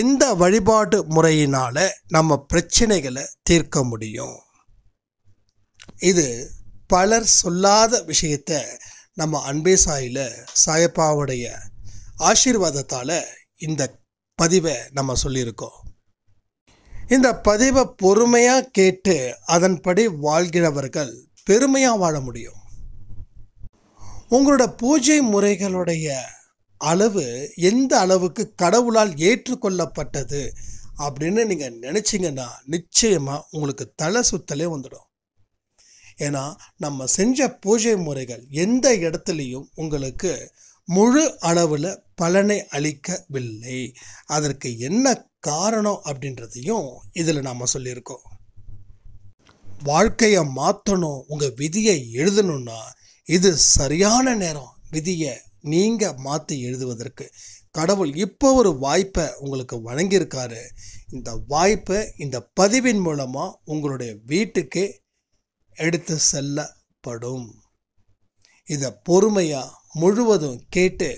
எந்த வழிபாட்டு முறையினால் நம்ம பிரச்சனைகளை தீர்க்க முடியும் இது பலர் சொல்லாத விஷயத்தை நம்ம அன்பே சாயில் சாயப்பாவுடைய ஆசீர்வாதத்தால் இந்த பதிவை நம்ம சொல்லியிருக்கோம் இந்த பதிவை பொறுமையாக கேட்டு அதன்படி வாழ்கிறவர்கள் பெருமையாக வாழ முடியும் உங்களோட பூஜை முறைகளுடைய அளவு எந்த அளவுக்கு கடவுளால் ஏற்றுக்கொள்ளப்பட்டது அப்படின்னு நீங்கள் நினச்சிங்கன்னா நிச்சயமாக உங்களுக்கு தலை சுத்தலே வந்துடும் ஏன்னா நம்ம செஞ்ச பூஜை முறைகள் எந்த இடத்துலையும் உங்களுக்கு முழு அளவில் பலனை அளிக்கவில்லை அதற்கு என்ன காரணம் அப்படின்றதையும் இதில் நாம் சொல்லியிருக்கோம் வாழ்க்கையை மாற்றணும் உங்கள் விதியை எழுதணுன்னா இது சரியான நேரம் விதியை நீங்கள் மாற்றி எழுதுவதற்கு கடவுள் இப்போ ஒரு வாய்ப்பை உங்களுக்கு வழங்கியிருக்காரு இந்த வாய்ப்பை இந்த பதிவின் மூலமாக உங்களுடைய வீட்டுக்கு எடுத்து செல்லப்படும் இதை பொறுமையாக முழுவதும் கேட்டு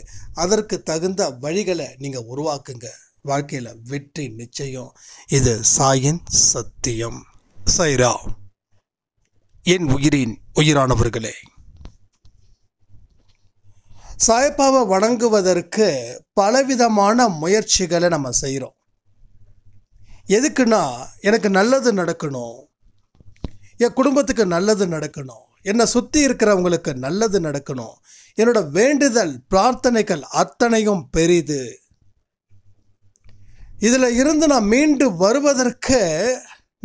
அதற்கு தகுந்த வழிகளை நீங்கள் உருவாக்குங்க வாழ்க்கையில் வெற்றி நிச்சயம் இது சாயின் சத்தியம் சைரா என் உயிரின் உயிரானவர்களே சாய்பாவை வணங்குவதற்கு பலவிதமான முயற்சிகளை நம்ம செய்கிறோம் எதுக்குன்னா எனக்கு நல்லது நடக்கணும் என் குடும்பத்துக்கு நல்லது நடக்கணும் என்னை சுற்றி இருக்கிறவங்களுக்கு நல்லது நடக்கணும் என்னோட வேண்டுதல் பிரார்த்தனைகள் அத்தனையும் பெரிது இதில் இருந்து நான் மீண்டு வருவதற்கு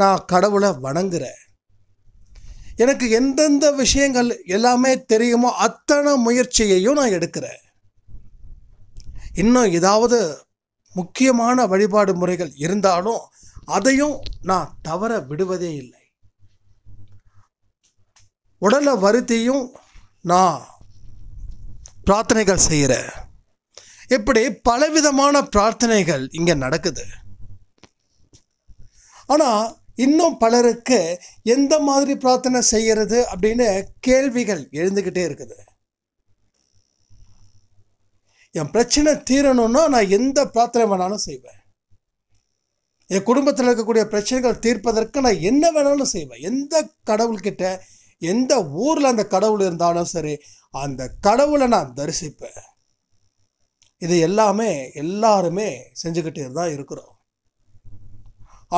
நான் கடவுளை வணங்குறேன் எனக்கு எந்தெந்த விஷயங்கள் எல்லாமே தெரியுமோ அத்தனை முயற்சியையும் நான் எடுக்கிறேன் இன்னும் ஏதாவது முக்கியமான வழிபாடு முறைகள் இருந்தாலும் அதையும் நான் தவற விடுவதே இல்லை உடலை வருத்தியும் நான் பிரார்த்தனைகள் செய்கிறேன் இப்படி பலவிதமான பிரார்த்தனைகள் இங்கே நடக்குது ஆனால் இன்னும் பலருக்கு எந்த மாதிரி பிரார்த்தனை செய்கிறது அப்படின்னு கேள்விகள் எழுந்துக்கிட்டே இருக்குது என் பிரச்சனை தீரணும்னா நான் எந்த பிரார்த்தனை வேணாலும் செய்வேன் என் குடும்பத்தில் இருக்கக்கூடிய பிரச்சனைகள் தீர்ப்பதற்கு நான் என்ன வேணாலும் செய்வேன் எந்த கடவுள்கிட்ட எந்த ஊரில் அந்த கடவுள் இருந்தாலும் சரி அந்த கடவுளை நான் தரிசிப்பேன் இது எல்லாமே எல்லாருமே செஞ்சுக்கிட்டே தான் இருக்கிறோம்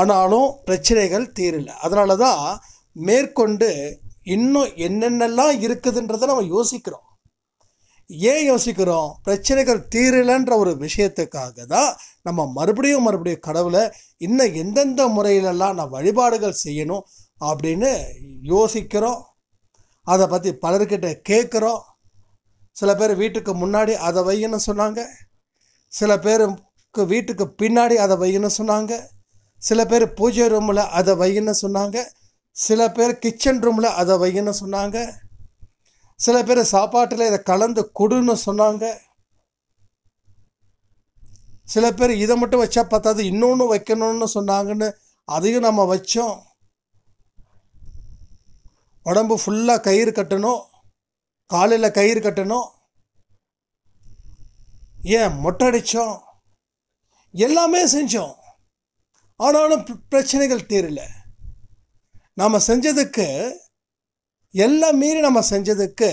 ஆனாலும் பிரச்சனைகள் தீரலை அதனால தான் மேற்கொண்டு இன்னும் என்னென்னலாம் இருக்குதுன்றதை நம்ம யோசிக்கிறோம் ஏன் யோசிக்கிறோம் பிரச்சனைகள் தீரலைன்ற ஒரு விஷயத்துக்காக தான் நம்ம மறுபடியும் மறுபடியும் கடவுளை இன்னும் எந்தெந்த முறையிலெல்லாம் நான் வழிபாடுகள் செய்யணும் அப்படின்னு யோசிக்கிறோம் அதை பற்றி பலர்கிட்ட கேட்குறோம் சில பேர் வீட்டுக்கு முன்னாடி அதை வையுன்னு சொன்னாங்க சில பேருக்கு வீட்டுக்கு பின்னாடி அதை வையுன்னு சொன்னாங்க சில பேர் பூஜை ரூமில் அதை வைன்னு சொன்னாங்க சில பேர் கிச்சன் ரூமில் அதை வைன்னு சொன்னாங்க சில பேர் சாப்பாட்டில் இதை கலந்து கொடுன்னு சொன்னாங்க சில பேர் இதை மட்டும் வச்சா பத்தாது இன்னொன்று வைக்கணும்னு சொன்னாங்கன்னு அதையும் நம்ம வச்சோம் உடம்பு ஃபுல்லாக கயிறு கட்டணும் காலையில் கயிறு கட்டணும் ஏன் மொட்டை அடித்தோம் எல்லாமே செஞ்சோம் ஆனாலும் பிரச்சனைகள் தீரல நாம் செஞ்சதுக்கு எல்லாம் மீறி நம்ம செஞ்சதுக்கு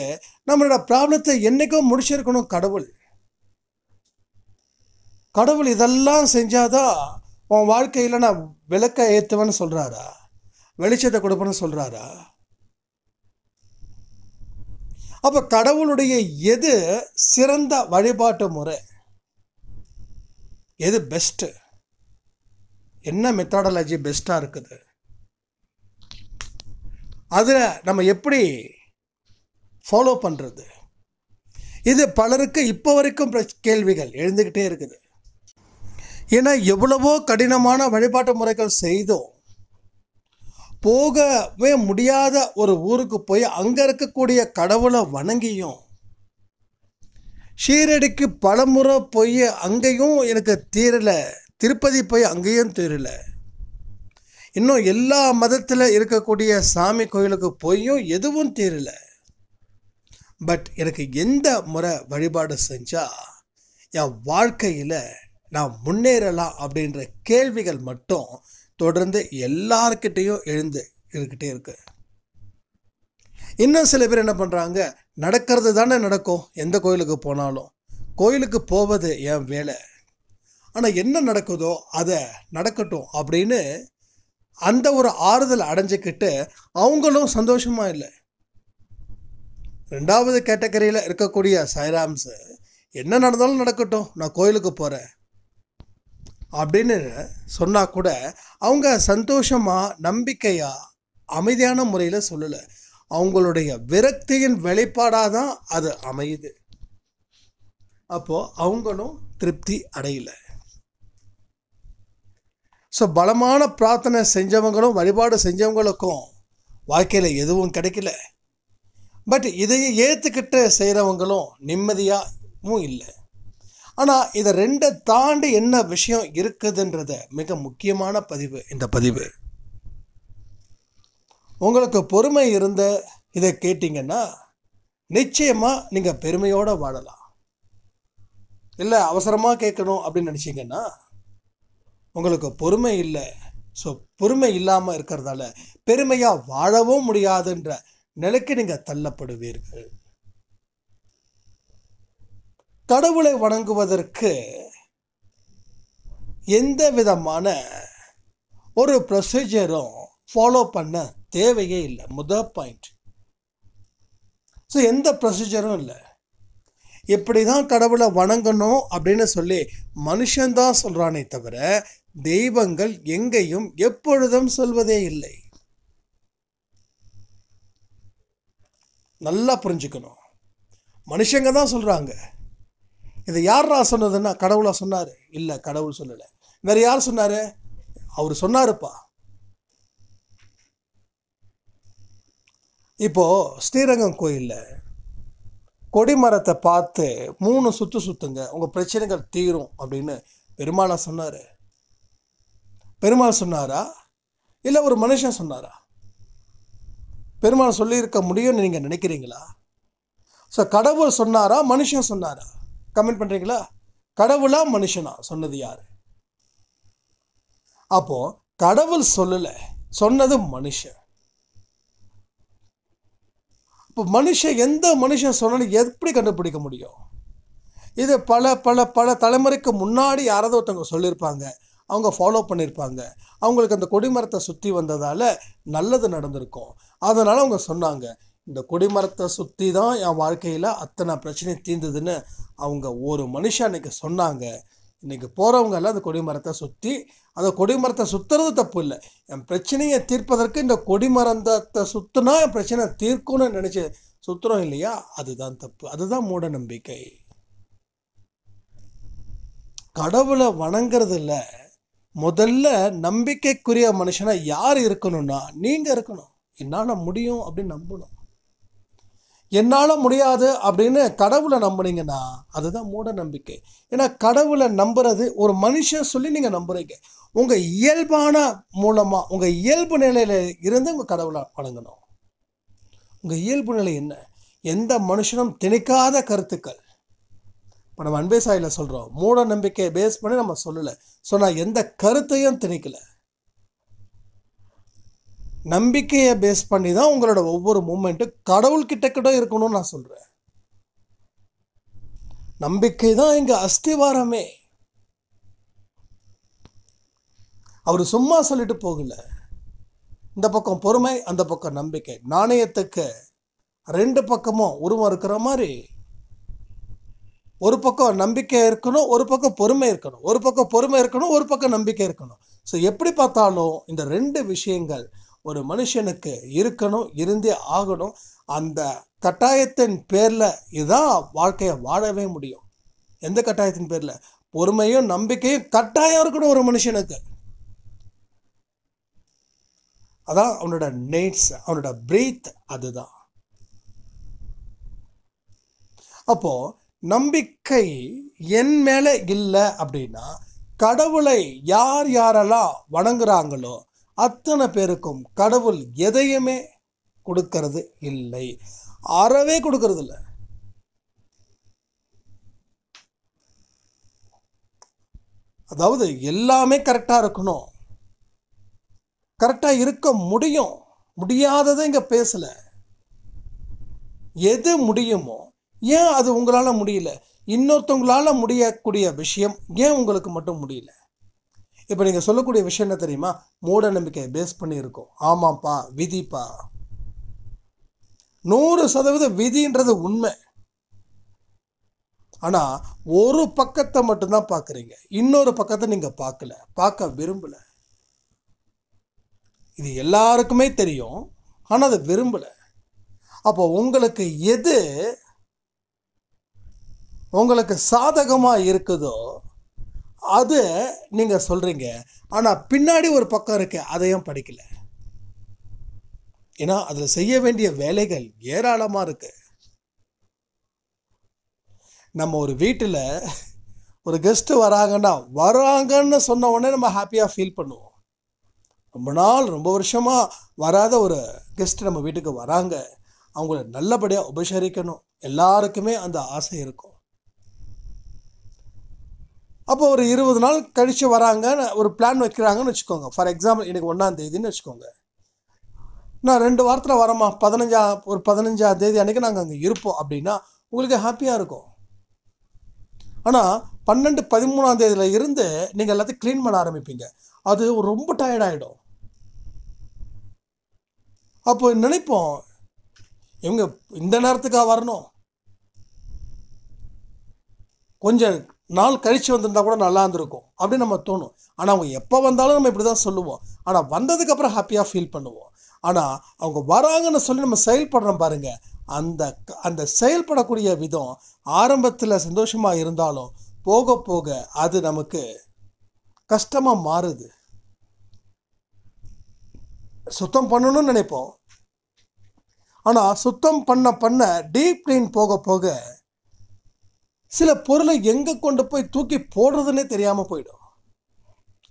நம்மளோட ப்ராப்ளத்தை என்றைக்கும் முடிச்சிருக்கணும் கடவுள் கடவுள் இதெல்லாம் செஞ்சாதான் உன் வாழ்க்கையில் நான் விளக்க ஏற்றுவேன்னு சொல்கிறாரா வெளிச்சத்தை கொடுப்பேன்னு சொல்கிறாரா அப்போ கடவுளுடைய எது சிறந்த வழிபாட்டு முறை எது பெஸ்ட்டு என்ன மெத்தடாலஜி பெஸ்ட்டாக இருக்குது அதில் நம்ம எப்படி ஃபாலோ பண்ணுறது இது பலருக்கு இப்போ வரைக்கும் கேள்விகள் எழுந்துக்கிட்டே இருக்குது ஏன்னா எவ்வளவோ கடினமான வழிபாட்டு முறைகள் செய்தோம் போகவே முடியாத ஒரு ஊருக்கு போய் அங்கே இருக்கக்கூடிய கடவுளை வணங்கியும் ஷீரடிக்கு பலமுறை போய் அங்கேயும் எனக்கு தீரலை திருப்பதி போய் அங்கேயும் தெரியல இன்னும் எல்லா மதத்தில் இருக்கக்கூடிய சாமி கோயிலுக்கு போயும் எதுவும் தெரியல பட் எனக்கு எந்த முறை வழிபாடு செஞ்சால் என் வாழ்க்கையில் நான் முன்னேறலாம் அப்படின்ற கேள்விகள் மட்டும் தொடர்ந்து எல்லார்கிட்டேயும் எழுந்து இருக்கிட்டே இருக்கு இன்னும் சில பேர் என்ன பண்ணுறாங்க நடக்கிறது தானே நடக்கும் எந்த கோயிலுக்கு போனாலும் கோயிலுக்கு போவது என் வேலை ஆனால் என்ன நடக்குதோ அதை நடக்கட்டும் அப்படின்னு அந்த ஒரு ஆறுதல் அடைஞ்சிக்கிட்டு அவங்களும் சந்தோஷமாக இல்லை ரெண்டாவது கேட்டகரியில் இருக்கக்கூடிய சைராம்ஸு என்ன நடந்தாலும் நடக்கட்டும் நான் கோயிலுக்கு போகிறேன் அப்படின்னு சொன்னால் கூட அவங்க சந்தோஷமாக நம்பிக்கையாக அமைதியான முறையில் சொல்லலை அவங்களுடைய விரக்தியின் வெளிப்பாடாக தான் அது அமையுது அப்போது அவங்களும் திருப்தி அடையலை ஸோ பலமான பிரார்த்தனை செஞ்சவங்களும் வழிபாடு செஞ்சவங்களுக்கும் வாழ்க்கையில் எதுவும் கிடைக்கல பட் இதையும் ஏற்றுக்கிட்டு செய்கிறவங்களும் நிம்மதியாகவும் இல்லை ஆனால் இதை ரெண்டை தாண்டி என்ன விஷயம் இருக்குதுன்றத மிக முக்கியமான பதிவு இந்த பதிவு உங்களுக்கு பொறுமை இருந்த இதை கேட்டிங்கன்னா நிச்சயமாக நீங்கள் பெருமையோடு வாழலாம் இல்லை அவசரமாக கேட்கணும் அப்படின்னு நினச்சிங்கன்னா உங்களுக்கு பொறுமை இல்லை ஸோ பொறுமை இல்லாமல் இருக்கிறதால பெருமையாக வாழவும் முடியாதுன்ற நிலைக்கு நீங்கள் தள்ளப்படுவீர்கள் கடவுளை வணங்குவதற்கு எந்த விதமான ஒரு ப்ரொசீஜரும் ஃபாலோ பண்ண தேவையே இல்லை முதல் பாயிண்ட் ஸோ எந்த ப்ரொசீஜரும் இல்லை இப்படி தான் கடவுளை வணங்கணும் அப்படின்னு சொல்லி மனுஷன்தான் சொல்கிறானே தவிர தெய்வங்கள் எங்கேயும் எப்பொழுதும் சொல்வதே இல்லை நல்லா புரிஞ்சுக்கணும் மனுஷங்க தான் சொல்கிறாங்க இதை யாரா சொன்னதுன்னா கடவுளாக சொன்னார் இல்லை கடவுள் சொல்லலை வேறு யார் சொன்னார் அவர் சொன்னாருப்பா இப்போது ஸ்ரீரங்கம் கோயிலில் கொடிமரத்தை பார்த்து மூணு சுற்று சுற்றுங்க உங்கள் பிரச்சனைகள் தீரும் அப்படின்னு பெருமாளா சொன்னார் பெருமாள் சொன்னாரா இல்லை ஒரு மனுஷன் சொன்னாரா பெருமாள் சொல்லியிருக்க முடியும்னு நீங்கள் நினைக்கிறீங்களா ஸோ கடவுள் சொன்னாரா மனுஷன் சொன்னாரா கமெண்ட் பண்ணுறீங்களா கடவுளா மனுஷனா சொன்னது யார் அப்போது கடவுள் சொல்லலை சொன்னது மனுஷன் இப்போ மனுஷன் எந்த மனுஷன் சொன்னாலும் எப்படி கண்டுபிடிக்க முடியும் இது பல பல பல தலைமுறைக்கு முன்னாடி யாராவது ஒருத்தவங்க சொல்லியிருப்பாங்க அவங்க ஃபாலோ பண்ணியிருப்பாங்க அவங்களுக்கு அந்த கொடிமரத்தை சுற்றி வந்ததால் நல்லது நடந்திருக்கும் அதனால் அவங்க சொன்னாங்க இந்த கொடிமரத்தை சுற்றி தான் என் வாழ்க்கையில் அத்தனை பிரச்சனை தீர்ந்ததுன்னு அவங்க ஒரு மனுஷன் அன்றைக்கி சொன்னாங்க இன்றைக்கி போகிறவங்க எல்லாம் அந்த கொடிமரத்தை சுற்றி அந்த கொடிமரத்தை சுற்றுறது தப்பு இல்லை என் பிரச்சனையை தீர்ப்பதற்கு இந்த கொடிமரத்தை சுற்றினா என் பிரச்சனை தீர்க்கும்னு நினச்சி சுற்றுறோம் இல்லையா அதுதான் தப்பு அதுதான் மூட நம்பிக்கை கடவுளை வணங்குறதுல முதல்ல நம்பிக்கைக்குரிய மனுஷனாக யார் இருக்கணும்னா நீங்கள் இருக்கணும் என்னால் முடியும் அப்படின்னு நம்பணும் என்னால் முடியாது அப்படின்னு கடவுளை நம்புனீங்கன்னா அதுதான் மூட நம்பிக்கை ஏன்னா கடவுளை நம்புறது ஒரு மனுஷன் சொல்லி நீங்கள் நம்புறீங்க உங்கள் இயல்பான மூலமாக உங்கள் இயல்பு நிலையில் இருந்து உங்கள் கடவுளை வணங்கணும் உங்கள் இயல்பு நிலை என்ன எந்த மனுஷனும் திணிக்காத கருத்துக்கள் இப்போ நம்ம அன்பே சாயில் சொல்கிறோம் மூட நம்பிக்கையை பேஸ் பண்ணி நம்ம சொல்லலை ஸோ நான் எந்த கருத்தையும் திணிக்கலை நம்பிக்கையை பேஸ் பண்ணி தான் உங்களோட ஒவ்வொரு மூமெண்ட்டும் கிட்ட கிட்ட இருக்கணும்னு நான் சொல்கிறேன் நம்பிக்கை தான் எங்கள் அஸ்திவாரமே அவர் சும்மா சொல்லிட்டு போகல இந்த பக்கம் பொறுமை அந்த பக்கம் நம்பிக்கை நாணயத்துக்கு ரெண்டு பக்கமும் உருவம் இருக்கிற மாதிரி ஒரு பக்கம் நம்பிக்கை இருக்கணும் ஒரு பக்கம் பொறுமை இருக்கணும் ஒரு பக்கம் பொறுமை இருக்கணும் ஒரு பக்கம் நம்பிக்கை இருக்கணும் ஸோ எப்படி பார்த்தாலும் இந்த ரெண்டு விஷயங்கள் ஒரு மனுஷனுக்கு இருக்கணும் இருந்தே ஆகணும் அந்த கட்டாயத்தின் பேரில் இதான் வாழ்க்கையை வாழவே முடியும் எந்த கட்டாயத்தின் பேரில் பொறுமையும் நம்பிக்கையும் கட்டாயம் இருக்கணும் ஒரு மனுஷனுக்கு அதான் அவனோட நெய்ட்ஸ் அவனோட பிரீத் அதுதான் அப்போது நம்பிக்கை என் மேலே இல்லை அப்படின்னா கடவுளை யார் யாரெல்லாம் வணங்குறாங்களோ அத்தனை பேருக்கும் கடவுள் எதையுமே கொடுக்கறது இல்லை அறவே கொடுக்கறது இல்லை அதாவது எல்லாமே கரெக்டாக இருக்கணும் கரெக்டாக இருக்க முடியும் முடியாததை இங்கே பேசலை எது முடியுமோ ஏன் அது உங்களால் முடியல இன்னொருத்தவங்களால் முடியக்கூடிய விஷயம் ஏன் உங்களுக்கு மட்டும் முடியல இப்போ நீங்கள் சொல்லக்கூடிய விஷயம் என்ன தெரியுமா மூட நம்பிக்கையை பேஸ் பண்ணியிருக்கோம் ஆமாம்ப்பா விதிப்பா நூறு சதவீத விதின்றது உண்மை ஆனால் ஒரு பக்கத்தை மட்டும்தான் பார்க்குறீங்க இன்னொரு பக்கத்தை நீங்கள் பார்க்கல பார்க்க விரும்பலை இது எல்லாருக்குமே தெரியும் ஆனால் அதை விரும்பலை அப்போ உங்களுக்கு எது உங்களுக்கு சாதகமாக இருக்குதோ அது நீங்கள் சொல்கிறீங்க ஆனால் பின்னாடி ஒரு பக்கம் இருக்குது அதையும் படிக்கலை ஏன்னா அதில் செய்ய வேண்டிய வேலைகள் ஏராளமாக இருக்குது நம்ம ஒரு வீட்டில் ஒரு கெஸ்ட்டு வராங்கன்னா வராங்கன்னு சொன்ன உடனே நம்ம ஹாப்பியாக ஃபீல் பண்ணுவோம் ரொம்ப நாள் ரொம்ப வருஷமாக வராத ஒரு கெஸ்ட் நம்ம வீட்டுக்கு வராங்க அவங்கள நல்லபடியாக உபசரிக்கணும் எல்லாருக்குமே அந்த ஆசை இருக்கும் அப்போ ஒரு இருபது நாள் கழித்து வராங்கன்னு ஒரு பிளான் வைக்கிறாங்கன்னு வச்சுக்கோங்க ஃபார் எக்ஸாம்பிள் எனக்கு ஒன்றாம் தேதின்னு வச்சுக்கோங்க நான் ரெண்டு வாரத்தில் வரோமா பதினஞ்சா ஒரு பதினஞ்சாம் தேதி அன்றைக்கி நாங்கள் அங்கே இருப்போம் அப்படின்னா உங்களுக்கு ஹாப்பியாக இருக்கும் ஆனால் பன்னெண்டு பதிமூணாம் தேதியில் இருந்து நீங்கள் எல்லாத்தையும் க்ளீன் பண்ண ஆரம்பிப்பீங்க அது ரொம்ப டயர்டாகிடும் அப்போ நினைப்போம் இவங்க இந்த நேரத்துக்காக வரணும் கொஞ்சம் நாள் கழித்து வந்திருந்தா கூட நல்லா இருந்திருக்கும் அப்படின்னு நம்ம தோணும் ஆனால் அவங்க எப்போ வந்தாலும் நம்ம இப்படி தான் சொல்லுவோம் ஆனால் வந்ததுக்கப்புறம் ஹாப்பியாக ஃபீல் பண்ணுவோம் ஆனால் அவங்க வராங்கன்னு சொல்லி நம்ம செயல்படுறோம் பாருங்கள் அந்த அந்த செயல்படக்கூடிய விதம் ஆரம்பத்தில் சந்தோஷமாக இருந்தாலும் போக போக அது நமக்கு கஷ்டமாக மாறுது சுத்தம் பண்ணணும்னு நினைப்போம் ஆனால் சுத்தம் பண்ண பண்ண டீப் க்ளீன் போக போக சில பொருளை எங்கே கொண்டு போய் தூக்கி போடுறதுன்னே தெரியாமல் போயிடும்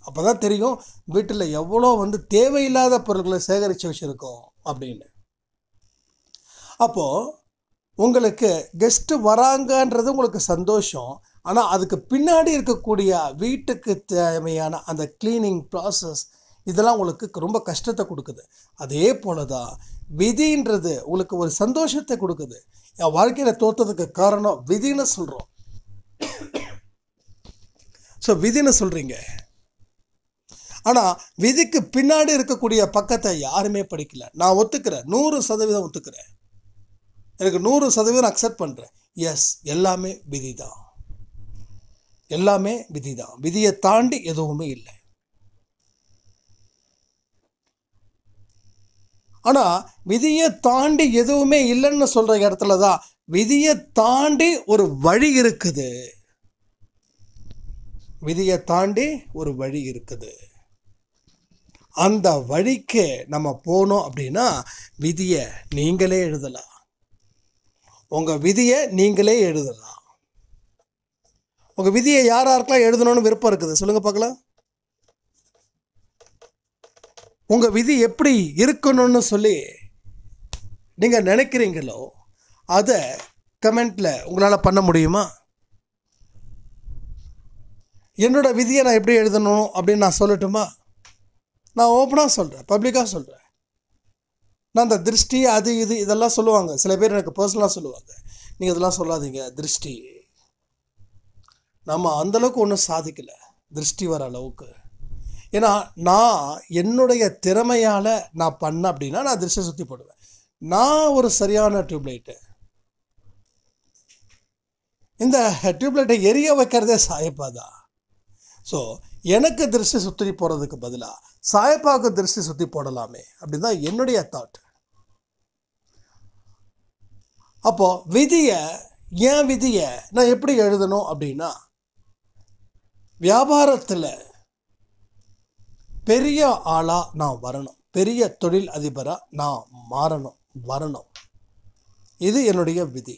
அப்போ தான் தெரியும் வீட்டில் எவ்வளோ வந்து தேவையில்லாத பொருட்களை சேகரித்து வச்சுருக்கோம் அப்படின்னு அப்போது உங்களுக்கு கெஸ்ட்டு வராங்கன்றது உங்களுக்கு சந்தோஷம் ஆனால் அதுக்கு பின்னாடி இருக்கக்கூடிய வீட்டுக்கு தேவையான அந்த க்ளீனிங் ப்ராசஸ் இதெல்லாம் உங்களுக்கு ரொம்ப கஷ்டத்தை கொடுக்குது அதே போல தான் விதின்றது உங்களுக்கு ஒரு சந்தோஷத்தை கொடுக்குது என் வாழ்க்கையில் தோற்றதுக்கு காரணம் விதின்னு சொல்கிறோம் ஸோ விதின்னு சொல்கிறீங்க ஆனால் விதிக்கு பின்னாடி இருக்கக்கூடிய பக்கத்தை யாருமே படிக்கல நான் ஒத்துக்கிறேன் நூறு சதவீதம் ஒத்துக்கிறேன் எனக்கு நூறு சதவீதம் அக்செப்ட் பண்ணுறேன் எஸ் எல்லாமே விதி தான் எல்லாமே விதி தான் விதியை தாண்டி எதுவுமே இல்லை ஆனால் விதியை தாண்டி எதுவுமே இல்லைன்னு சொல்கிற இடத்துல தான் விதியை தாண்டி ஒரு வழி இருக்குது விதியை தாண்டி ஒரு வழி இருக்குது அந்த வழிக்கு நம்ம போனோம் அப்படின்னா விதியை நீங்களே எழுதலாம் உங்கள் விதியை நீங்களே எழுதலாம் உங்கள் விதியை யார் யாருக்கெல்லாம் எழுதணும்னு விருப்பம் இருக்குது சொல்லுங்கள் பார்க்கலாம் உங்கள் விதி எப்படி இருக்கணும்னு சொல்லி நீங்கள் நினைக்கிறீங்களோ அதை கமெண்ட்டில் உங்களால் பண்ண முடியுமா என்னோடய விதியை நான் எப்படி எழுதணும் அப்படின்னு நான் சொல்லட்டுமா நான் ஓப்பனாக சொல்கிறேன் பப்ளிக்காக சொல்கிறேன் நான் அந்த திருஷ்டி அது இது இதெல்லாம் சொல்லுவாங்க சில பேர் எனக்கு பர்சனலாக சொல்லுவாங்க நீங்கள் இதெல்லாம் சொல்லாதீங்க திருஷ்டி நம்ம அந்தளவுக்கு ஒன்றும் சாதிக்கலை திருஷ்டி வர அளவுக்கு ஏன்னா நான் என்னுடைய திறமையால் நான் பண்ணேன் அப்படின்னா நான் திருஷ்டி சுற்றி போடுவேன் நான் ஒரு சரியான டியூப்லைட்டு இந்த டியூப்லைட்டை எரிய வைக்கிறதே சாயப்பா தான் ஸோ எனக்கு திருஷ்டி சுற்றி போகிறதுக்கு பதிலாக சாயப்பாவுக்கு திருஷ்டி சுற்றி போடலாமே அப்படின்னு தான் என்னுடைய தாட் அப்போது விதியை என் விதியை நான் எப்படி எழுதணும் அப்படின்னா வியாபாரத்தில் பெரிய ஆளாக நான் வரணும் பெரிய தொழில் அதிபராக நான் மாறணும் வரணும் இது என்னுடைய விதி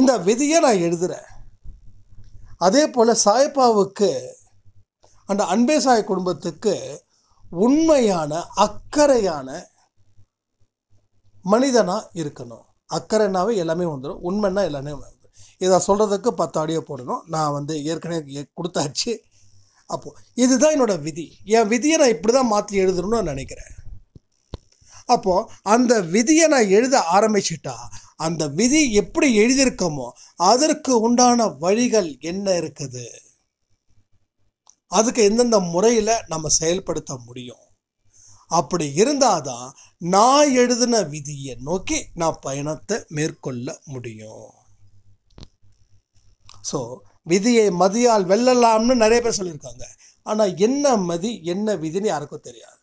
இந்த விதியை நான் எழுதுகிறேன் அதே போல் சாய்பாவுக்கு அந்த அன்பே சாய் குடும்பத்துக்கு உண்மையான அக்கறையான மனிதனாக இருக்கணும் அக்கறைனாவே எல்லாமே வந்துடும் உண்மைன்னா எல்லாமே வந்துடும் இதை சொல்கிறதுக்கு பத்து ஆடியோ போடணும் நான் வந்து ஏற்கனவே கொடுத்தாச்சு அப்போது இதுதான் என்னோட விதி என் விதியை நான் இப்படி தான் மாற்றி எழுதணும்னு நான் நினைக்கிறேன் அப்போது அந்த விதியை நான் எழுத ஆரம்பிச்சிட்டா அந்த விதி எப்படி எழுதியிருக்கோமோ அதற்கு உண்டான வழிகள் என்ன இருக்குது அதுக்கு எந்தெந்த முறையில் நம்ம செயல்படுத்த முடியும் அப்படி இருந்தால் தான் நான் எழுதின விதியை நோக்கி நான் பயணத்தை மேற்கொள்ள முடியும் ஸோ விதியை மதியால் வெல்லலாம்னு நிறைய பேர் சொல்லியிருக்காங்க ஆனால் என்ன மதி என்ன விதின்னு யாருக்கும் தெரியாது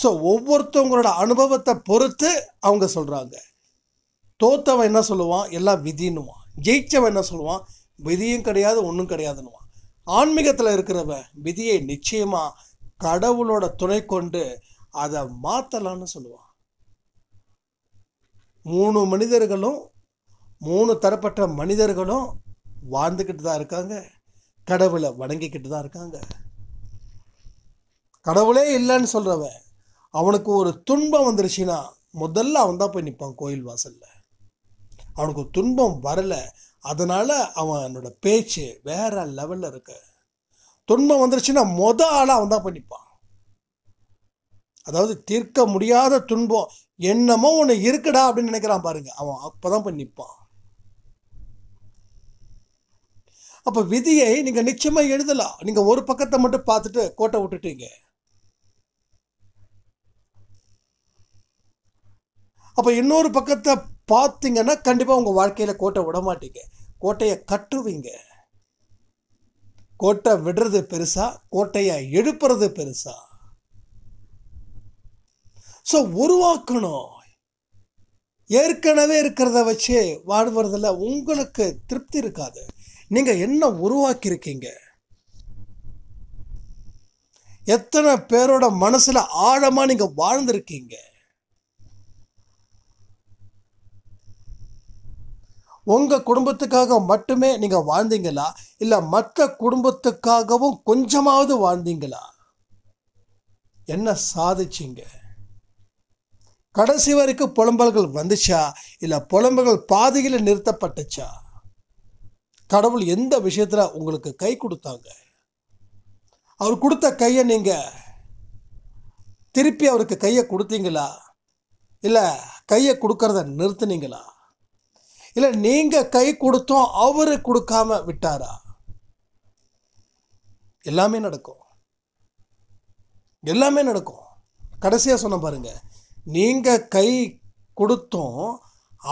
ஸோ ஒவ்வொருத்தவங்களோட அனுபவத்தை பொறுத்து அவங்க சொல்கிறாங்க தோத்தவன் என்ன சொல்லுவான் எல்லாம் விதின்னுவான் ஜெயிச்சவன் என்ன சொல்லுவான் விதியும் கிடையாது ஒன்றும் கிடையாதுன்னுவான் ஆன்மீகத்தில் இருக்கிறவன் விதியை நிச்சயமாக கடவுளோட துணை கொண்டு அதை மாற்றலான்னு சொல்லுவான் மூணு மனிதர்களும் மூணு தரப்பட்ட மனிதர்களும் வாழ்ந்துக்கிட்டு தான் இருக்காங்க கடவுளை வணங்கிக்கிட்டு தான் இருக்காங்க கடவுளே இல்லைன்னு சொல்கிறவன் அவனுக்கு ஒரு துன்பம் வந்துருச்சுன்னா முதல்ல அவன் தான் போய் நிற்பான் கோயில் வாசலில் அவனுக்கு துன்பம் வரலை அதனால் அவனோட பேச்சு வேறு லெவலில் இருக்கு துன்பம் வந்துருச்சுன்னா மொதல் ஆளாக அவன் தான் போய் நிற்பான் அதாவது தீர்க்க முடியாத துன்பம் என்னமோ ஒன்று இருக்குடா அப்படின்னு நினைக்கிறான் பாருங்க அவன் அப்போ தான் போய் நிற்பான் அப்போ விதியை நீங்கள் நிச்சயமாக எழுதலாம் நீங்கள் ஒரு பக்கத்தை மட்டும் பார்த்துட்டு கோட்டை விட்டுட்டீங்க அப்போ இன்னொரு பக்கத்தை பார்த்தீங்கன்னா கண்டிப்பாக உங்கள் வாழ்க்கையில் கோட்டை விட மாட்டீங்க கோட்டையை கட்டுவீங்க கோட்டை விடுறது பெருசா கோட்டையை எழுப்புறது பெருசா ஸோ உருவாக்கணும் ஏற்கனவே இருக்கிறத வச்சு வாழ்வதில் உங்களுக்கு திருப்தி இருக்காது நீங்கள் என்ன உருவாக்கியிருக்கீங்க எத்தனை பேரோட மனசில் ஆழமாக நீங்கள் வாழ்ந்திருக்கீங்க உங்கள் குடும்பத்துக்காக மட்டுமே நீங்கள் வாழ்ந்தீங்களா இல்லை மற்ற குடும்பத்துக்காகவும் கொஞ்சமாவது வாழ்ந்தீங்களா என்ன சாதிச்சிங்க கடைசி வரைக்கும் புலம்பல்கள் வந்துச்சா இல்லை புலம்புகள் பாதையில் நிறுத்தப்பட்டுச்சா கடவுள் எந்த விஷயத்தில் உங்களுக்கு கை கொடுத்தாங்க அவர் கொடுத்த கையை நீங்கள் திருப்பி அவருக்கு கையை கொடுத்தீங்களா இல்லை கையை கொடுக்கறத நிறுத்துனீங்களா இல்லை நீங்கள் கை கொடுத்தோம் அவர் கொடுக்காம விட்டாரா எல்லாமே நடக்கும் எல்லாமே நடக்கும் கடைசியாக சொன்ன பாருங்கள் நீங்கள் கை கொடுத்தோம்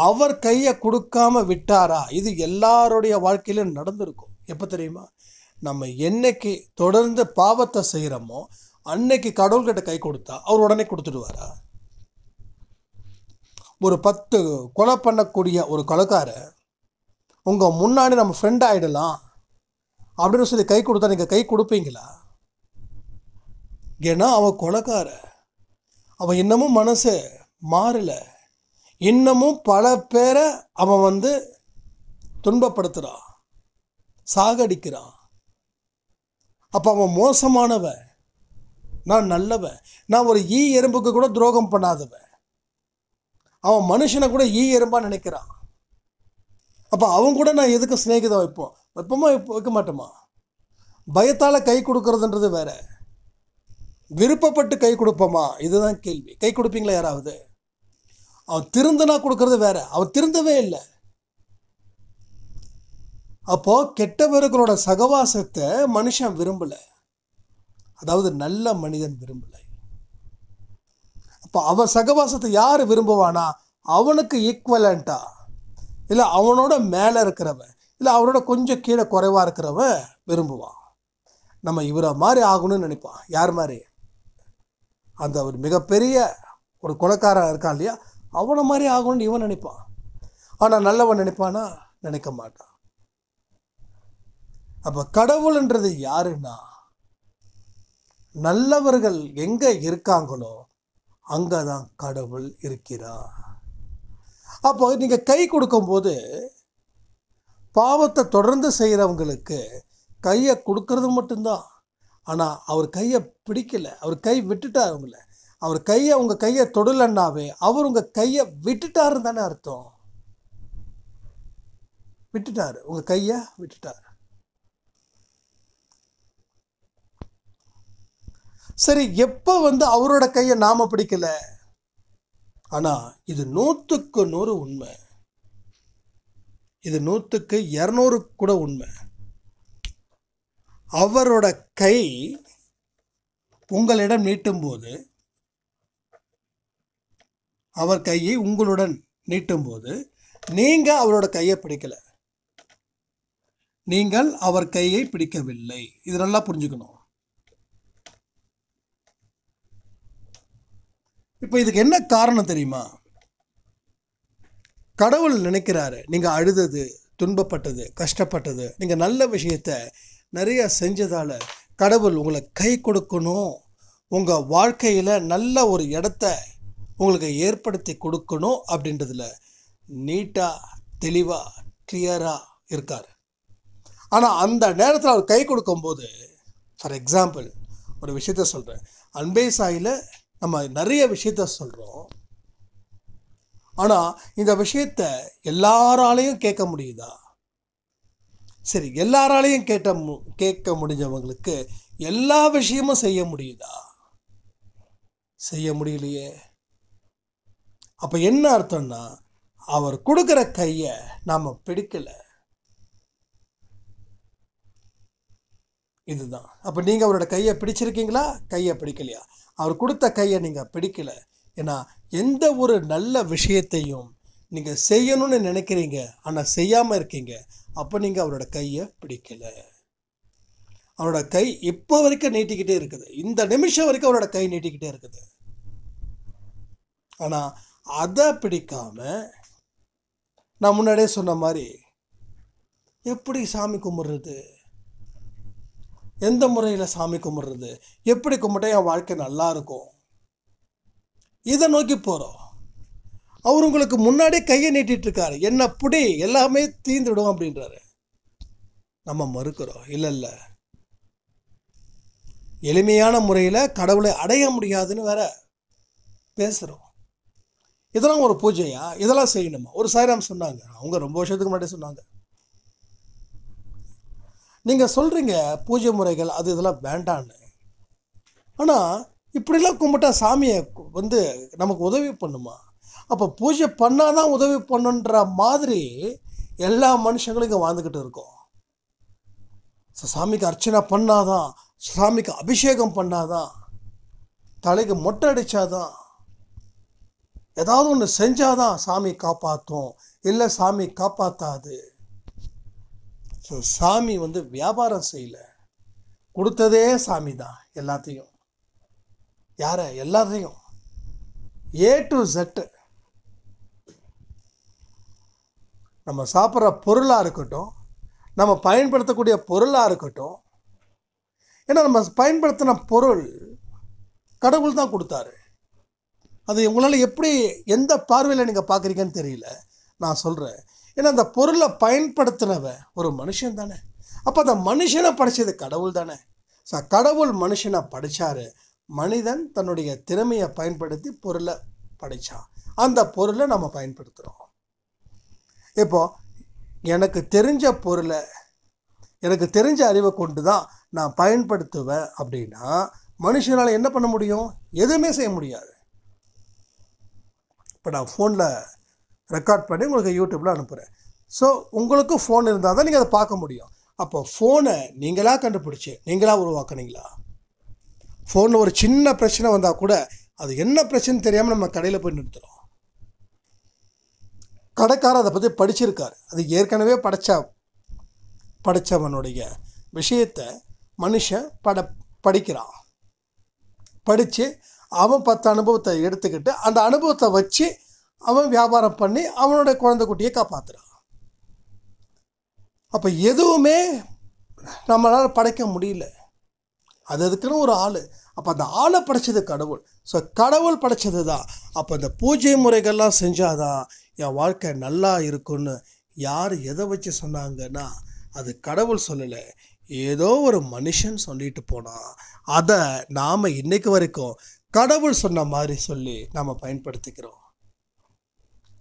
அவர் கையை கொடுக்காம விட்டாரா இது எல்லாருடைய வாழ்க்கையிலும் நடந்திருக்கும் எப்போ தெரியுமா நம்ம என்னைக்கு தொடர்ந்து பாவத்தை செய்கிறோமோ அன்னைக்கு கடவுள்கிட்ட கை கொடுத்தா அவர் உடனே கொடுத்துடுவாரா ஒரு பத்து கொலை பண்ணக்கூடிய ஒரு கொலைக்காரன் உங்கள் முன்னாடி நம்ம ஃப்ரெண்ட் ஆகிடலாம் அப்படின்னு சொல்லி கை கொடுத்தா நீங்கள் கை கொடுப்பீங்களா ஏன்னா அவன் கொலைக்கார அவன் இன்னமும் மனசு மாறலை இன்னமும் பல பேரை அவன் வந்து துன்பப்படுத்துகிறான் சாகடிக்கிறான் அப்போ அவன் மோசமானவன் நான் நல்லவன் நான் ஒரு ஈ எறும்புக்கு கூட துரோகம் பண்ணாதவன் அவன் மனுஷனை கூட ஈ எறும்பாக நினைக்கிறான் அப்போ அவன் கூட நான் எதுக்கு சிநேகிதம் வைப்போம் வைப்போமா வைக்க மாட்டோமா பயத்தால் கை கொடுக்குறதுன்றது வேற விருப்பப்பட்டு கை கொடுப்போமா இதுதான் கேள்வி கை கொடுப்பீங்களா யாராவது அவர் திருந்தனா கொடுக்கறது வேற அவர் திருந்தவே இல்லை அப்போது கெட்டவர்களோட சகவாசத்தை மனுஷன் விரும்பலை அதாவது நல்ல மனிதன் விரும்பலை அப்போ அவன் சகவாசத்தை யார் விரும்புவானா அவனுக்கு ஈக்குவலண்ட்டா இல்லை அவனோட மேலே இருக்கிறவன் இல்லை அவனோட கொஞ்சம் கீழே குறைவாக இருக்கிறவன் விரும்புவான் நம்ம இவரை மாதிரி ஆகணும்னு நினைப்பான் யார் மாதிரி அந்த ஒரு மிகப்பெரிய ஒரு குலக்காரன் இருக்கான் இல்லையா அவனை மாதிரி ஆகணும்னு இவன் நினைப்பான் ஆனால் நல்லவன் நினைப்பானா நினைக்க மாட்டான் அப்போ கடவுள்ன்றது யாருன்னா நல்லவர்கள் எங்கே இருக்காங்களோ அங்கே தான் கடவுள் இருக்கிறார் அப்போ நீங்கள் கை கொடுக்கும்போது பாவத்தை தொடர்ந்து செய்கிறவங்களுக்கு கையை கொடுக்கறது மட்டும்தான் ஆனால் அவர் கையை பிடிக்கலை அவர் கை விட்டுட்டார் அவங்கள அவர் கையை உங்கள் கையை தொடலன்னாவே அவர் உங்கள் கையை விட்டுட்டாரு தானே அர்த்தம் விட்டுட்டார் உங்கள் கையை விட்டுட்டார் சரி எப்போ வந்து அவரோட கையை நாம் பிடிக்கல ஆனால் இது நூற்றுக்கு நூறு உண்மை இது நூற்றுக்கு இரநூறு கூட உண்மை அவரோட கை உங்களிடம் நீட்டும்போது அவர் கையை உங்களுடன் நீட்டும்போது நீங்கள் அவரோட கையை பிடிக்கலை நீங்கள் அவர் கையை பிடிக்கவில்லை இது நல்லா புரிஞ்சுக்கணும் இப்போ இதுக்கு என்ன காரணம் தெரியுமா கடவுள் நினைக்கிறாரு நீங்கள் அழுதது துன்பப்பட்டது கஷ்டப்பட்டது நீங்கள் நல்ல விஷயத்த நிறைய செஞ்சதால் கடவுள் உங்களை கை கொடுக்கணும் உங்கள் வாழ்க்கையில் நல்ல ஒரு இடத்த உங்களுக்கு ஏற்படுத்தி கொடுக்கணும் அப்படின்றதுல நீட்டாக தெளிவாக கிளியராக இருக்கார் ஆனால் அந்த நேரத்தில் அவர் கை கொடுக்கும்போது ஃபார் எக்ஸாம்பிள் ஒரு விஷயத்த சொல்கிறேன் அன்பே சாயில் நம்ம நிறைய விஷயத்த சொல்கிறோம் ஆனால் இந்த விஷயத்த எல்லாராலையும் கேட்க முடியுதா சரி எல்லாராலையும் கேட்ட மு கேட்க முடிஞ்சவங்களுக்கு எல்லா விஷயமும் செய்ய முடியுதா செய்ய முடியலையே அப்போ என்ன அர்த்தம்னா அவர் கொடுக்குற கையை நாம் பிடிக்கலை இதுதான் அப்போ நீங்கள் அவரோட கையை பிடிச்சிருக்கீங்களா கையை பிடிக்கலையா அவர் கொடுத்த கையை நீங்கள் பிடிக்கலை ஏன்னா எந்த ஒரு நல்ல விஷயத்தையும் நீங்கள் செய்யணும்னு நினைக்கிறீங்க ஆனால் செய்யாமல் இருக்கீங்க அப்போ நீங்கள் அவரோட கையை பிடிக்கலை அவரோட கை இப்போ வரைக்கும் நீட்டிக்கிட்டே இருக்குது இந்த நிமிஷம் வரைக்கும் அவரோட கை நீட்டிக்கிட்டே இருக்குது ஆனால் அதை பிடிக்காம நான் முன்னாடியே சொன்ன மாதிரி எப்படி சாமி கும்பிட்றது எந்த முறையில் சாமி கும்பிட்றது எப்படி கும்பிட்டா என் வாழ்க்கை நல்லா இருக்கும் இதை நோக்கி போகிறோம் அவர் உங்களுக்கு முன்னாடியே கையை நீட்டிட்டு இருக்காரு என்ன புடி எல்லாமே தீந்துடும் அப்படின்றாரு நம்ம மறுக்கிறோம் இல்லை இல்லை எளிமையான முறையில் கடவுளை அடைய முடியாதுன்னு வேற பேசுகிறோம் இதெல்லாம் ஒரு பூஜையா இதெல்லாம் செய்யணுமா ஒரு சாய்ராம் சொன்னாங்க அவங்க ரொம்ப வருஷத்துக்கு முன்னாடி சொன்னாங்க நீங்கள் சொல்கிறீங்க பூஜை முறைகள் அது இதெல்லாம் வேண்டான்னு ஆனால் இப்படிலாம் கும்பிட்டா சாமியை வந்து நமக்கு உதவி பண்ணுமா அப்போ பூஜை பண்ணால் தான் உதவி பண்ணுன்ற மாதிரி எல்லா மனுஷங்களும் இங்கே வாழ்ந்துக்கிட்டு இருக்கோம் ஸோ சாமிக்கு அர்ச்சனை பண்ணாதான் சாமிக்கு அபிஷேகம் பண்ணாதான் தலைக்கு மொட்டை அடித்தாதான் ஏதாவது ஒன்று செஞ்சால் தான் சாமி காப்பாற்றும் இல்லை சாமி காப்பாற்றாது ஸோ சாமி வந்து வியாபாரம் செய்யலை கொடுத்ததே சாமி தான் எல்லாத்தையும் யாரை எல்லாத்தையும் ஏ டு செட்டு நம்ம சாப்பிட்ற பொருளாக இருக்கட்டும் நம்ம பயன்படுத்தக்கூடிய பொருளாக இருக்கட்டும் ஏன்னா நம்ம பயன்படுத்தின பொருள் கடவுள் தான் கொடுத்தாரு அது உங்களால் எப்படி எந்த பார்வையில் நீங்கள் பார்க்குறீங்கன்னு தெரியல நான் சொல்கிறேன் ஏன்னா அந்த பொருளை பயன்படுத்தினவ ஒரு மனுஷன் தானே அப்போ அந்த மனுஷனை படைச்சது கடவுள் தானே ஸோ கடவுள் மனுஷனை படித்தார் மனிதன் தன்னுடைய திறமையை பயன்படுத்தி பொருளை படைத்தான் அந்த பொருளை நம்ம பயன்படுத்துகிறோம் இப்போது எனக்கு தெரிஞ்ச பொருளை எனக்கு தெரிஞ்ச அறிவை கொண்டு தான் நான் பயன்படுத்துவேன் அப்படின்னா மனுஷனால் என்ன பண்ண முடியும் எதுவுமே செய்ய முடியாது இப்போ நான் ஃபோனில் ரெக்கார்ட் பண்ணி உங்களுக்கு யூடியூப்பில் அனுப்புகிறேன் ஸோ உங்களுக்கும் ஃபோன் இருந்தால் தான் நீங்கள் அதை பார்க்க முடியும் அப்போ ஃபோனை நீங்களாக கண்டுபிடிச்சி நீங்களாக உருவாக்குனீங்களா ஃபோனில் ஒரு சின்ன பிரச்சனை வந்தால் கூட அது என்ன பிரச்சனை தெரியாமல் நம்ம கடையில் போய் நிறுத்துகிறோம் கடைக்காரர் அதை பற்றி படிச்சிருக்கார் அது ஏற்கனவே படைச்ச படைச்சவனுடைய விஷயத்தை மனுஷன் பட படிக்கிறான் படித்து அவன் பத்து அனுபவத்தை எடுத்துக்கிட்டு அந்த அனுபவத்தை வச்சு அவன் வியாபாரம் பண்ணி அவனோட குழந்தை குட்டியை காப்பாற்றுறான் அப்போ எதுவுமே நம்மளால் படைக்க முடியல அது அதுக்குன்னு ஒரு ஆள் அப்போ அந்த ஆளை படைச்சது கடவுள் ஸோ கடவுள் படைச்சது தான் அப்போ அந்த பூஜை முறைகள்லாம் செஞ்சாதான் என் வாழ்க்கை நல்லா இருக்கும்னு யார் எதை வச்சு சொன்னாங்கன்னா அது கடவுள் சொல்லலை ஏதோ ஒரு மனுஷன் சொல்லிட்டு போனால் அதை நாம் இன்றைக்கு வரைக்கும் கடவுள் சொன்ன மாதிரி சொல்லி நம்ம பயன்படுத்திக்கிறோம்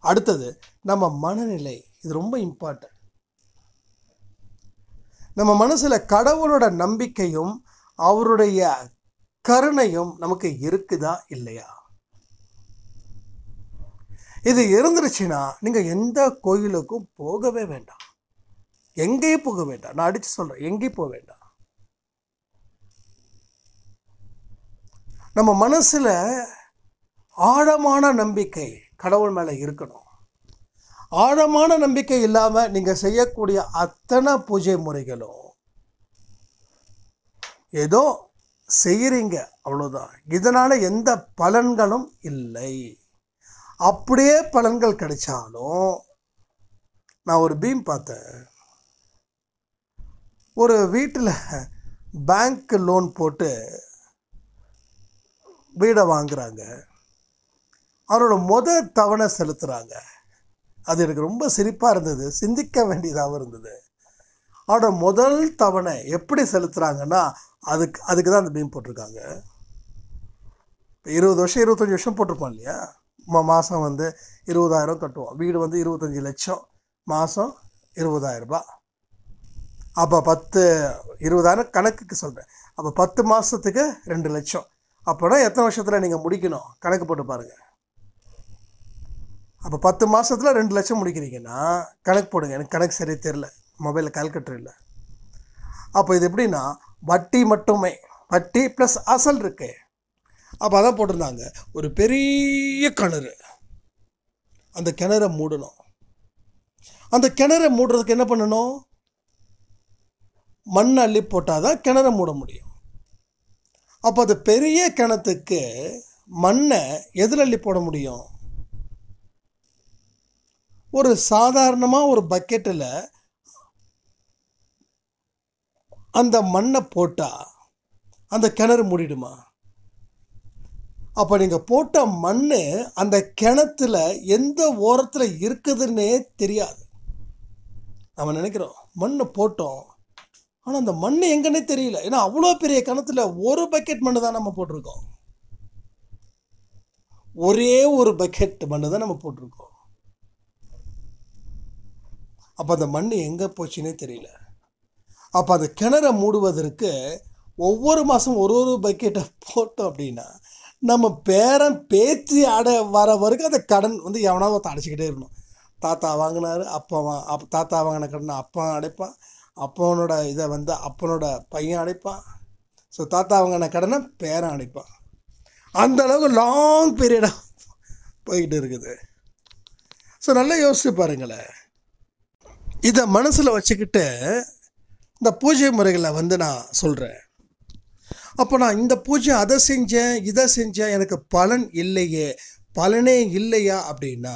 அடுத்தது நம்ம மனநிலை இது ரொம்ப இம்பார்ட்டன்ட் நம்ம மனசில் கடவுளோட நம்பிக்கையும் அவருடைய கருணையும் நமக்கு இருக்குதா இல்லையா இது இருந்துருச்சுன்னா நீங்கள் எந்த கோயிலுக்கும் போகவே வேண்டாம் எங்கேயும் போக வேண்டாம் நான் அடித்து சொல்கிறேன் எங்கேயும் போக வேண்டாம் நம்ம மனசில் ஆழமான நம்பிக்கை கடவுள் மேலே இருக்கணும் ஆழமான நம்பிக்கை இல்லாமல் நீங்கள் செய்யக்கூடிய அத்தனை பூஜை முறைகளும் ஏதோ செய்கிறீங்க அவ்வளோதான் இதனால் எந்த பலன்களும் இல்லை அப்படியே பலன்கள் கிடைச்சாலும் நான் ஒரு பீம் பார்த்தேன் ஒரு வீட்டில் பேங்க் லோன் போட்டு வீடை வாங்குகிறாங்க அவரோட முத தவணை செலுத்துகிறாங்க அது எனக்கு ரொம்ப சிரிப்பாக இருந்தது சிந்திக்க வேண்டியதாகவும் இருந்தது அவரோட முதல் தவணை எப்படி செலுத்துகிறாங்கன்னா அதுக்கு அதுக்கு தான் அந்த மீன் போட்டிருக்காங்க இப்போ இருபது வருஷம் இருபத்தஞ்சி வருஷம் போட்டிருப்போம் இல்லையா மாதம் வந்து இருபதாயிரம் கட்டுவோம் வீடு வந்து இருபத்தஞ்சி லட்சம் மாதம் இருபதாயிரரூபா அப்போ பத்து இருபதாயிரம் கணக்குக்கு சொல்கிறேன் அப்போ பத்து மாதத்துக்கு ரெண்டு லட்சம் அப்போனா எத்தனை வருஷத்தில் நீங்கள் முடிக்கணும் கணக்கு போட்டு பாருங்கள் அப்போ பத்து மாதத்தில் ரெண்டு லட்சம் முடிக்கிறீங்கன்னா கணக்கு போடுங்க எனக்கு கணக்கு சரியாக தெரில மொபைலில் கால்குலேட்டர் இல்லை அப்போ இது எப்படின்னா வட்டி மட்டுமே வட்டி ப்ளஸ் அசல் இருக்கு அப்போ அதான் போட்டிருந்தாங்க ஒரு பெரிய கிணறு அந்த கிணற மூடணும் அந்த கிணற மூடுறதுக்கு என்ன பண்ணணும் மண் அள்ளி போட்டால் தான் கிணற மூட முடியும் அப்போ அது பெரிய கிணத்துக்கு மண்ணை எதில் அள்ளி போட முடியும் ஒரு சாதாரணமாக ஒரு பக்கெட்டில் அந்த மண்ணை போட்டால் அந்த கிணறு மூடிடுமா அப்போ நீங்கள் போட்ட மண் அந்த கிணத்துல எந்த ஓரத்தில் இருக்குதுன்னே தெரியாது நம்ம நினைக்கிறோம் மண் போட்டோம் ஆனால் அந்த மண் எங்கன்னே தெரியல ஏன்னா அவ்வளோ பெரிய கணத்தில் ஒரு பக்கெட் மண் தான் நம்ம போட்டிருக்கோம் ஒரே ஒரு பக்கெட் மண் தான் நம்ம போட்டிருக்கோம் அப்போ அந்த மண் எங்கே போச்சுன்னே தெரியல அப்போ அந்த கிணற மூடுவதற்கு ஒவ்வொரு மாதம் ஒரு ஒரு பக்கெட்டை போட்டோம் அப்படின்னா நம்ம பேரன் பேச்சு ஆட வர வரைக்கும் அந்த கடன் வந்து எவனாவது அடைச்சிக்கிட்டே இருக்கணும் தாத்தா வாங்கினார் அப்பா வா அப் தாத்தா வாங்கின கடனை அப்பா அடைப்பான் அப்பனோட இதை வந்து அப்பனோட பையன் அடைப்பான் ஸோ தாத்தா அவங்க என்ன கடனை பேரன் அடைப்பான் அந்த அளவுக்கு லாங் பீரியடாக போய்கிட்டு இருக்குது ஸோ நல்லா யோசிச்சு பாருங்களேன் இதை மனசில் வச்சுக்கிட்டு இந்த பூஜை முறைகளை வந்து நான் சொல்கிறேன் அப்போ நான் இந்த பூஜை அதை செஞ்சேன் இதை செஞ்சேன் எனக்கு பலன் இல்லையே பலனே இல்லையா அப்படின்னா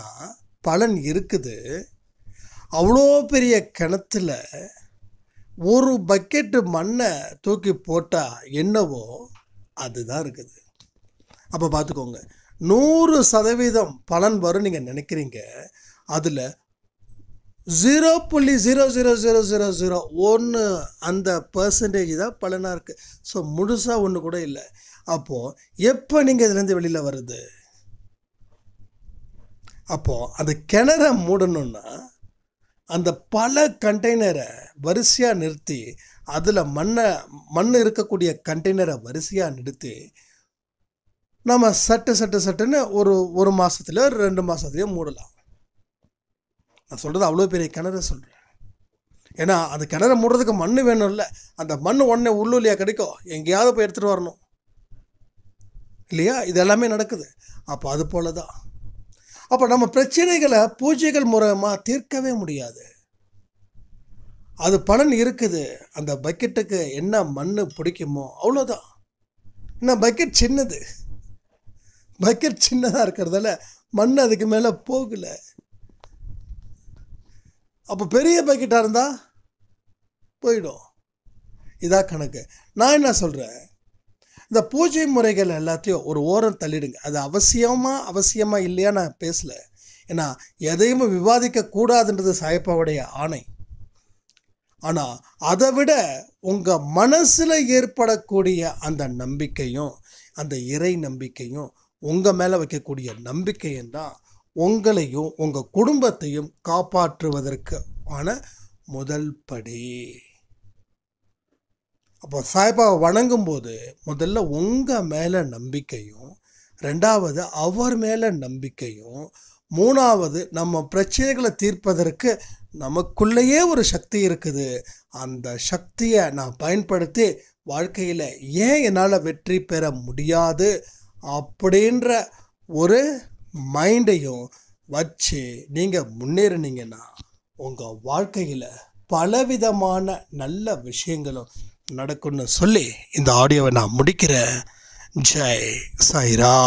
பலன் இருக்குது அவ்வளோ பெரிய கிணத்துல ஒரு பக்கெட்டு மண்ணை தூக்கி போட்டால் என்னவோ அதுதான் இருக்குது அப்போ பார்த்துக்கோங்க நூறு சதவீதம் பலன் வரும் நீங்கள் நினைக்கிறீங்க அதில் ஜீரோ புள்ளி zero zero zero zero zero ஒன்று அந்த பர்சன்டேஜ் தான் பலனாக இருக்குது ஸோ முழுசாக ஒன்று கூட இல்லை அப்போது எப்போ நீங்கள் இதுலேருந்து வெளியில் வருது அப்போது அந்த கிணற மூடணுன்னா அந்த பல கண்டெய்னரை வரிசையாக நிறுத்தி அதில் மண்ணை மண் இருக்கக்கூடிய கண்டெய்னரை வரிசையாக நிறுத்தி நம்ம சட்டு சட்டு சட்டுன்னு ஒரு ஒரு மாதத்துல ரெண்டு மாதத்துலேயோ மூடலாம் நான் சொல்கிறது அவ்வளோ பெரிய கிணறு சொல்கிறேன் ஏன்னா அந்த கிணறு மூடுறதுக்கு மண் வேணும்ல அந்த மண் உடனே உள்ளூர்லையாக கிடைக்கும் எங்கேயாவது போய் எடுத்துகிட்டு வரணும் இல்லையா இது எல்லாமே நடக்குது அப்போ அது போல தான் அப்போ நம்ம பிரச்சனைகளை பூஜைகள் மூலமாக தீர்க்கவே முடியாது அது பலன் இருக்குது அந்த பக்கெட்டுக்கு என்ன மண் பிடிக்குமோ அவ்வளோதான் ஏன்னா பக்கெட் சின்னது பக்கெட் சின்னதாக இருக்கிறதால மண் அதுக்கு மேலே போகலை அப்போ பெரிய பக்கெட்டாக இருந்தால் போயிடும் இதாக கணக்கு நான் என்ன சொல்கிறேன் இந்த பூஜை முறைகள் எல்லாத்தையும் ஒரு ஓரம் தள்ளிடுங்க அது அவசியமாக அவசியமாக இல்லையா நான் பேசலை ஏன்னா எதையும் விவாதிக்கக்கூடாதுன்றது சாயப்பாவுடைய ஆணை ஆனால் அதை விட உங்கள் மனசில் ஏற்படக்கூடிய அந்த நம்பிக்கையும் அந்த இறை நம்பிக்கையும் உங்கள் மேலே வைக்கக்கூடிய நம்பிக்கையும் தான் உங்களையும் உங்கள் குடும்பத்தையும் காப்பாற்றுவதற்கு ஆன முதல் படி அப்போ சாய்பாவை வணங்கும்போது முதல்ல உங்கள் மேலே நம்பிக்கையும் ரெண்டாவது அவர் மேலே நம்பிக்கையும் மூணாவது நம்ம பிரச்சனைகளை தீர்ப்பதற்கு நமக்குள்ளேயே ஒரு சக்தி இருக்குது அந்த சக்தியை நான் பயன்படுத்தி வாழ்க்கையில் ஏன் என்னால் வெற்றி பெற முடியாது அப்படின்ற ஒரு மைண்டையும் வச்சு நீங்கள் முன்னேறினீங்கன்னா உங்கள் வாழ்க்கையில் பலவிதமான நல்ல விஷயங்களும் நடக்கும்னு சொல்லி இந்த ஆடியோவை நான் முடிக்கிறேன் ஜெய் சாய்ரா